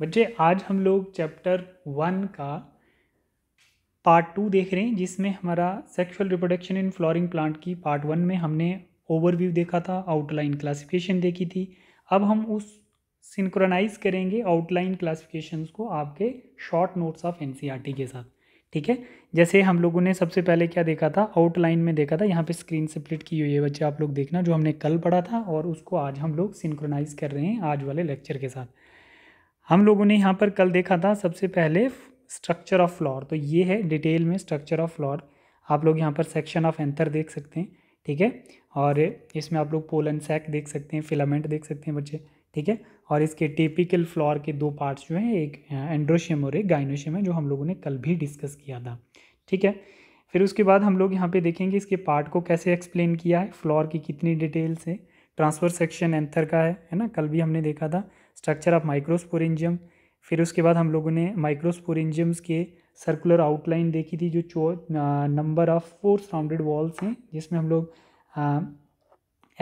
बच्चे आज हम लोग चैप्टर वन का पार्ट टू देख रहे हैं जिसमें हमारा sexual reproduction in flowering plant की पार्ट वन में हमने ओवरव्यू देखा था आउटलाइन क्लासिफिकेशन देखी थी अब हम उस सिंक्रोनाइज करेंगे आउटलाइन क्लासिफिकेशन को आपके शॉर्ट नोट्स ऑफ एन के साथ ठीक है जैसे हम लोगों ने सबसे पहले क्या देखा था आउटलाइन में देखा था यहाँ पे स्क्रीन से प्लिट की हुई है बच्चे आप लोग देखना जो हमने कल पढ़ा था और उसको आज हम लोग सिंक्रोनाइज कर रहे हैं आज वाले लेक्चर के साथ हम लोगों ने यहाँ पर कल देखा था सबसे पहले स्ट्रक्चर ऑफ फ्लोर तो ये है डिटेल में स्ट्रक्चर ऑफ फ्लोर आप लोग यहाँ पर सेक्शन ऑफ एंथर देख सकते हैं ठीक है और इसमें आप लोग पोलन सैक देख सकते हैं फिलामेंट देख सकते हैं बच्चे ठीक है और इसके टिपिकल फ्लोर के दो पार्ट्स जो हैं एक एंड्रोशियम और एक गाइनोशियम है जो हम लोगों ने कल भी डिस्कस किया था ठीक है फिर उसके बाद हम लोग यहाँ पे देखेंगे इसके पार्ट को कैसे एक्सप्लेन किया है फ्लोर की कितनी डिटेल्स है ट्रांसफर सेक्शन एंथर का है है ना कल भी हमने देखा था स्ट्रक्चर ऑफ माइक्रोस्पोरेंजियम फिर उसके बाद हम लोगों ने माइक्रोस्पोरेंजियम्स के सर्कुलर आउटलाइन देखी थी जो चो number of four rounded walls हैं जिसमें हम लोग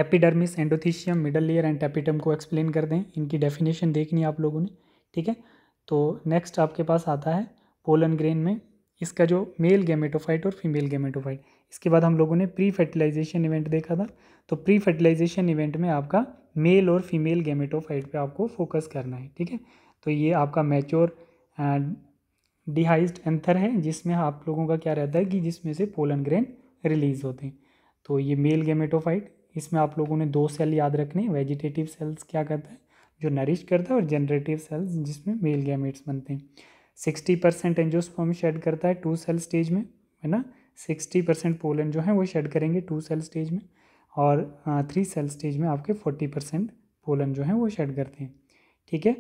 epidermis endothecium middle layer and tapetum को एक्सप्लेन कर दें इनकी डेफिनेशन देखनी आप लोगों ने ठीक है तो नेक्स्ट आपके पास आता है पोलन ग्रेन में इसका जो मेल गेमेटोफाइट और फीमेल गेमेटोफाइट इसके बाद हम लोगों ने प्री फर्टिलाइजेशन इवेंट देखा था तो प्री फर्टिलाइजेशन इवेंट में आपका मेल और फीमेल गेमेटोफाइट पे आपको फोकस करना है ठीक है तो ये आपका मैच्योर डिहाइज्ड एंथर है जिसमें आप लोगों का क्या रहता है कि जिसमें से पोलन ग्रेन रिलीज होते हैं तो ये मेल गेमेटोफाइट इसमें आप लोगों ने दो सेल याद रखने वेजिटेटिव सेल्स क्या करता है जो नरिश करता है और जनरेटिव सेल्स जिसमें मेल गैमेट्स बनते हैं सिक्सटी परसेंट एंजोस्पर्म शेड करता है टू सेल स्टेज में है ना सिक्सटी परसेंट पोलन जो है वो शेड करेंगे टू सेल स्टेज में और थ्री सेल स्टेज में आपके फोर्टी परसेंट पोलन जो है वो शेड करते हैं ठीक है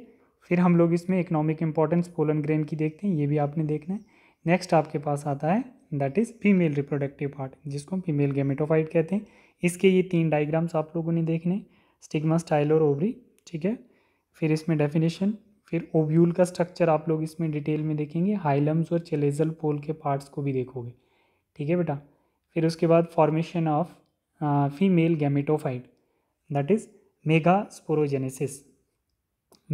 फिर हम लोग इसमें इकोनॉमिक इंपॉर्टेंस पोलन ग्रेन की देखते हैं ये भी आपने देखना है नेक्स्ट आपके पास आता है that is female reproductive part जिसको हम फीमेल गेमेटोफाइट कहते हैं इसके ये तीन डायग्राम्स आप लोगों ने देखने स्टिग्मा स्टाइल और ओवरी ठीक है फिर इसमें डेफिनेशन फिर ओव्यूल का स्ट्रक्चर आप लोग इसमें डिटेल में देखेंगे हाइलम्स और चेलेजल पोल के पार्ट्स को भी देखोगे ठीक है बेटा फिर उसके बाद formation of female gametophyte that is megasporogenesis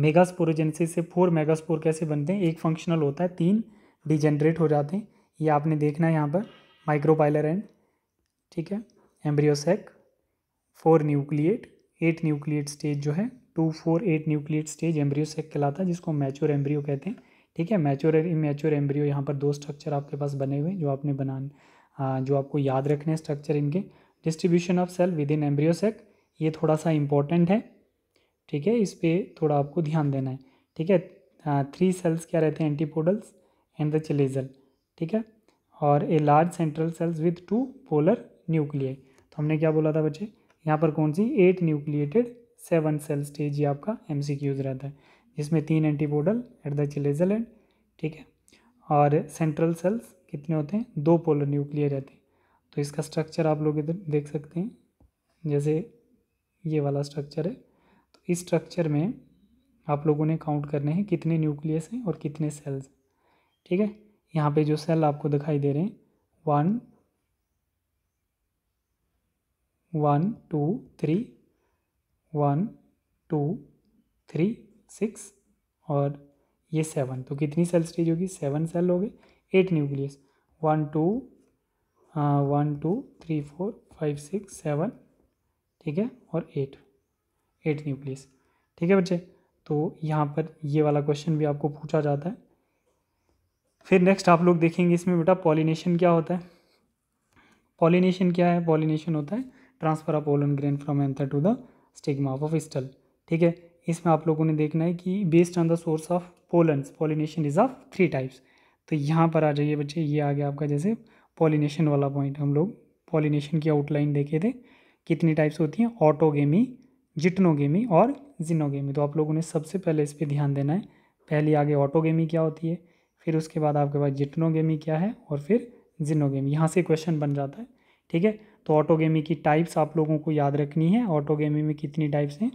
megasporogenesis से फोर मेगास्पोर कैसे बनते हैं एक फंक्शनल होता है तीन डिजेनरेट हो जाते हैं ये आपने देखना है यहाँ पर माइक्रोपाइलर एंड ठीक है embryo sac four nucleate eight nucleate stage जो है two four eight nucleate stage embryo sac कहलाता है जिसको मैच्योर एम्ब्रियो कहते हैं ठीक है मैच्योर इमेच्योर एम्ब्रियो यहाँ पर दो स्ट्रक्चर आपके पास बने हुए हैं जो आपने बना जो आपको याद रखने स्ट्रक्चर इनके distribution of cell within embryo sac ये थोड़ा सा इम्पोर्टेंट है ठीक है इस पर थोड़ा आपको ध्यान देना है ठीक है थ्री सेल्स क्या रहते हैं एंटीपोडल्स एंड द चिलेजल ठीक है और a large central cells with two polar nuclear तो हमने क्या बोला था बच्चे यहाँ पर कौन सी eight nucleated seven cell stage ये आपका एम रहता है जिसमें तीन antipodal at the chalazal end ठीक है और सेंट्रल सेल्स कितने होते हैं दो पोलर न्यूक्लियर रहते हैं तो इसका स्ट्रक्चर आप लोग इधर देख सकते हैं जैसे ये वाला स्ट्रक्चर है तो इस स्ट्रक्चर में आप लोगों ने काउंट करने हैं कितने न्यूक्लियस हैं और कितने सेल्स ठीक है यहाँ पे जो सेल आपको दिखाई दे रहे हैं one one two three one two three six और ये सेवन तो कितनी सेल स्टेज होगी सेवन सेल हो गए eight nucleus one two one two three four five six seven ठीक है और एट एट न्यूक्लियस ठीक है बच्चे तो यहाँ पर ये वाला क्वेश्चन भी आपको पूछा जाता है फिर नेक्स्ट आप लोग देखेंगे इसमें बेटा पॉलिनेशन क्या होता है पॉलिनेशन क्या है पॉलिनेशन होता है transfer of pollen grain from anther to the stigma of style ठीक है इसमें आप लोगों ने देखना है कि based on the source of pollen pollination is of three types तो यहाँ पर आ जाइए बच्चे ये आ गया आपका जैसे पॉलिनेशन वाला पॉइंट हम लोग पॉलिनेशन की आउटलाइन देखे थे कितनी टाइप्स होती हैं ऑटोगेमी जिटनोगेमी और जिनोगेमी तो आप लोगों ने सबसे पहले इस पर ध्यान देना है पहले आगे ऑटोगेमी क्या होती है फिर उसके बाद आपके पास जिटनोगेमी क्या है और फिर जिनोगेमी यहाँ से क्वेश्चन बन जाता है ठीक है तो ऑटोगेमी की टाइप्स आप लोगों को याद रखनी है ऑटोगेमी में कितनी टाइप्स हैं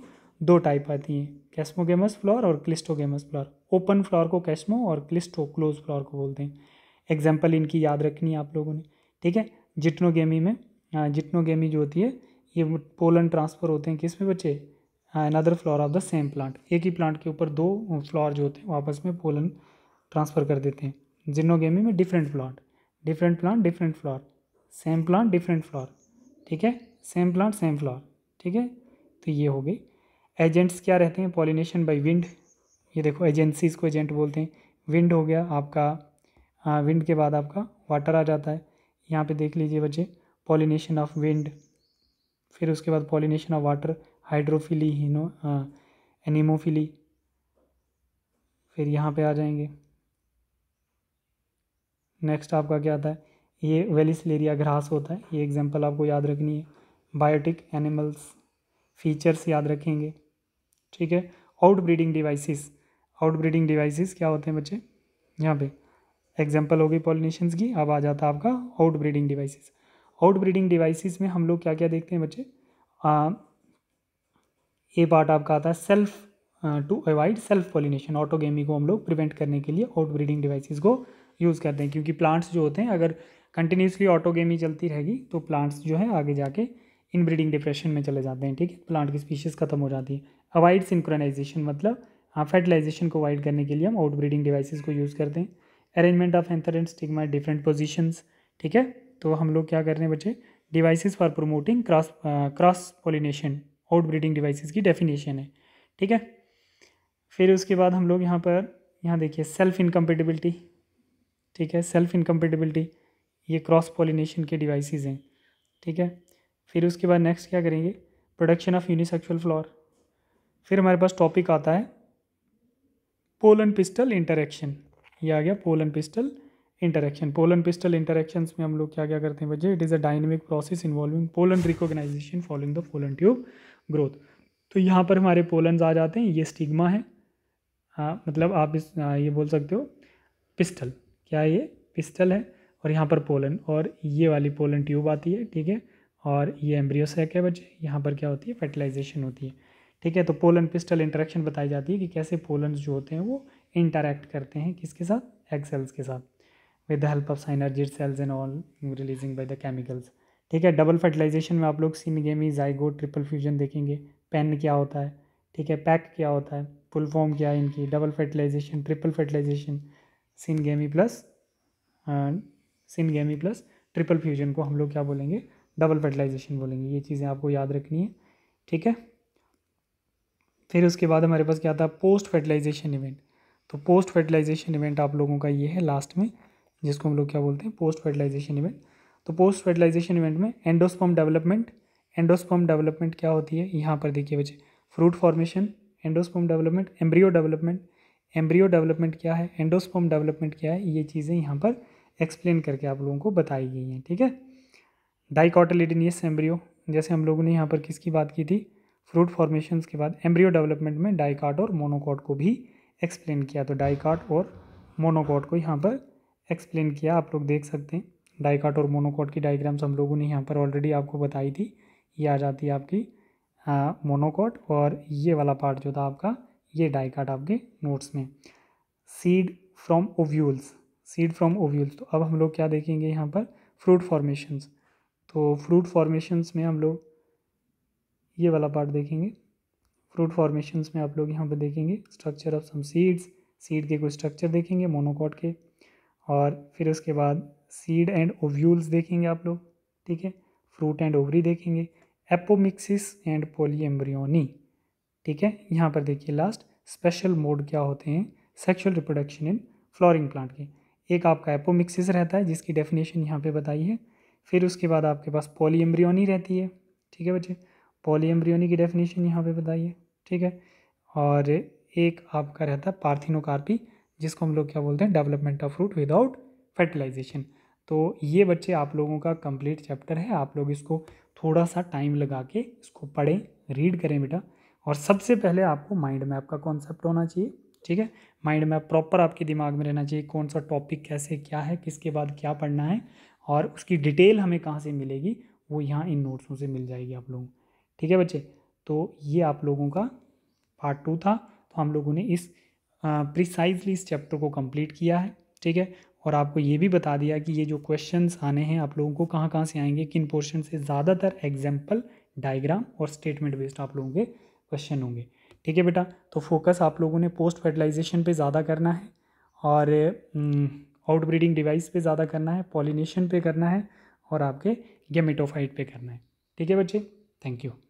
दो टाइप आती हैं कैस्मोगेमस फ्लोर और क्लिस्टोगेमस फ्लोर ओपन फ्लोर को कैस्मो और क्लिस्टो क्लोज फ्लोर को बोलते हैं एग्जाम्पल इनकी याद रखनी है आप लोगों ने ठीक है जिटनोगेमी में हाँ, जिटनोगेमी जो होती है ये पोलन ट्रांसफ़र होते हैं किस में बच्चे another flower of the same plant एक ही प्लांट के ऊपर दो फ्लॉर जो होते हैं आपस में पोलन ट्रांसफ़र कर देते हैं जिनोगेमी में different plant different plant different flower same plant different flower ठीक है सेम प्लांट सेम फ्लॉर ठीक है तो ये हो गई एजेंट्स क्या रहते हैं पॉलिनेशन बाई विंड ये देखो एजेंसीज को एजेंट बोलते हैं विंड हो गया आपका विंड हाँ, के बाद आपका वाटर आ जाता है यहाँ पे देख लीजिए बच्चे पॉलिनेशन ऑफ विंड फिर उसके बाद पॉलिनेशन ऑफ वाटर हाइड्रोफिली हिनो एनिमोफिली फिर यहाँ पे आ जाएंगे नेक्स्ट आपका क्या आता है ये वेलिसलेरिया ग्रास होता है ये एग्जांपल आपको याद रखनी है बायोटिक एनिमल्स फीचर्स याद रखेंगे ठीक है out breeding devices out breeding devices क्या होते हैं बच्चे यहाँ पे एग्जाम्पल होगी पॉलिनेशन की अब आ जाता है आपका out breeding devices out breeding devices में हम लोग क्या क्या देखते हैं बच्चे ये पार्ट आपका आता है self to avoid self pollination autogamy को हम लोग प्रिवेंट करने के लिए आउट ब्रीडिंग डिवाइसिस को यूज़ करते हैं क्योंकि प्लांट्स जो होते हैं अगर कंटिन्यूसली ऑटोगेमी चलती रहेगी तो प्लांट्स जो है आगे जाके इन ब्रीडिंग डिप्रेशन में चले जाते हैं ठीक है प्लांट की स्पीशीज़ खत्म हो जाती है अवॉइड सिंक्रोनाइजेशन मतलब फर्टिलाइजेशन को अवॉइड करने के लिए हम आउट ब्रीडिंग डिवाइसिस को यूज़ करते हैं arrangement of anther and stigma different positions ठीक है तो हम लोग क्या कर रहे हैं बच्चे devices for promoting cross cross pollination out breeding devices की डेफिनेशन है ठीक है फिर उसके बाद हम लोग यहाँ पर यहाँ देखिए सेल्फ इनकम्पेटिबिलिटी ठीक है सेल्फ इनकम्पेटिबिलिटी ये क्रॉस पोलिनेशन के डिवाइसिस हैं ठीक है फिर उसके बाद नेक्स्ट क्या करेंगे प्रोडक्शन ऑफ यूनिसेक्चुअल फ्लॉर फिर हमारे पास टॉपिक आता है पोल एंड पिस्टल इंटरेक्शन ये आ गया pollen pistil interaction pollen pistil interaction में हम लोग क्या क्या करते हैं बच्चे it is a dynamic process involving pollen recognition following the pollen tube growth तो यहाँ पर हमारे पोलन आ जाते हैं ये स्टिग्मा है हाँ मतलब आप इस आ, ये बोल सकते हो पिस्टल क्या ये पिस्टल है और यहाँ पर पोलन और ये वाली पोलन ट्यूब आती है ठीक है और ये एम्ब्रियोसैक है बच्चे यहाँ पर क्या होती है फर्टिलाइजेशन होती है ठीक है तो पोलन पिस्टल इंटरेक्शन बताई जाती है कि कैसे पोलन जो होते हैं वो इंटरेक्ट करते हैं किसके साथ एग सेल्स के साथ with the help of synergy cells and all releasing by the chemicals ठीक है डबल फर्टिलाइजेशन में आप लोग सिनगेमी जाइगो ट्रिपल फ्यूजन देखेंगे पेन क्या होता है ठीक है पैक क्या होता है फुल फॉर्म क्या है इनकी double fertilisation triple fertilisation syngamy plus syngamy plus triple fusion को हम लोग क्या बोलेंगे डबल फर्टिलाइजेशन बोलेंगे ये चीज़ें आपको याद रखनी है ठीक है फिर उसके बाद हमारे पास क्या था पोस्ट फर्टिलाइजेशन इवेंट तो पोस्ट फर्टिलाइजेशन इवेंट आप लोगों का ये है लास्ट में जिसको हम लोग क्या बोलते हैं पोस्ट फर्टिलाइजेशन इवेंट तो पोस्ट फर्टिलाइजेशन इवेंट में एंडोस्पम डेवलपमेंट एंडोस्पम डेवलपमेंट क्या होती है यहाँ पर देखिए बच्चे fruit formation endosperm development embryo development embryo development क्या है एंडोस्पम डेवलपमेंट क्या है ये चीज़ें यहाँ पर एक्सप्लेन करके आप लोगों को बताई गई हैं ठीक है डाइकॉटलिडिनियस एम्ब्रियो जैसे हम लोगों ने यहाँ पर किसकी बात की थी फ्रूट फॉर्मेशन के बाद एम्ब्रियो डेवलपमेंट में डाइकॉट और मोनोकॉट को भी एक्सप्लेन किया तो डाइकाट और मोनोकॉट को यहाँ पर एक्सप्लेन किया आप लोग देख सकते हैं डाइकाट और मोनोकॉट की डाइग्राम्स हम लोगों ने यहाँ पर ऑलरेडी आपको बताई थी ये आ जाती है आपकी मोनोकॉट और ये वाला पार्ट जो था आपका ये डाइकाट आपके नोट्स में seed from ovules seed from ovules तो अब हम लोग क्या देखेंगे यहाँ पर फ्रूट फॉर्मेशंस तो फ्रूट फॉर्मेशंस में हम लोग ये वाला पार्ट देखेंगे फ्रूट फॉर्मेशन में आप लोग यहाँ पर देखेंगे structure of some seeds seed के कुछ स्ट्रक्चर देखेंगे मोनोकॉट के और फिर उसके बाद सीड एंड ओव्यूल्स देखेंगे आप लोग ठीक है फ्रूट एंड ओवरी देखेंगे एपोमिक्सिस एंड पोलियम्ब्रियोनी ठीक है यहाँ पर देखिए लास्ट स्पेशल मोड क्या होते हैं sexual reproduction in flowering plant के एक आपका एपोमिक्सिस रहता है जिसकी डेफिनेशन यहाँ पे बताई है फिर उसके बाद आपके पास पोलियम्ब्रियोनी रहती है ठीक है बच्चे पोली की डेफिनेशन यहाँ पे बताइए ठीक है और एक आपका रहता है पार्थिनोकार्पी जिसको हम लोग क्या बोलते हैं development of fruit without fertilisation तो ये बच्चे आप लोगों का कंप्लीट चैप्टर है आप लोग इसको थोड़ा सा टाइम लगा के इसको पढ़ें रीड करें बेटा और सबसे पहले आपको माइंड मैप का कॉन्सेप्ट होना चाहिए ठीक है माइंड मैप प्रॉपर आपके दिमाग में रहना चाहिए कौन सा टॉपिक कैसे क्या है किसके बाद क्या पढ़ना है और उसकी डिटेल हमें कहाँ से मिलेगी वो यहाँ इन नोट्सों से मिल जाएगी आप लोगों को ठीक है बच्चे तो ये आप लोगों का पार्ट टू था तो हम लोगों ने इस प्रिसाइजली इस चैप्टर को कंप्लीट किया है ठीक है और आपको ये भी बता दिया कि ये जो क्वेश्चंस आने हैं आप लोगों को कहाँ कहाँ से आएंगे किन पोर्शन से ज़्यादातर एग्जाम्पल डायग्राम और स्टेटमेंट बेस्ड आप लोगों के क्वेश्चन होंगे ठीक है बेटा तो फोकस आप लोगों ने पोस्ट फर्टिलाइजेशन पे ज़्यादा करना है और आउटब्रीडिंग डिवाइस पे ज़्यादा करना है पॉलिनेशन पे करना है और आपके गेमेटोफाइट पे करना है ठीक है बच्चे थैंक यू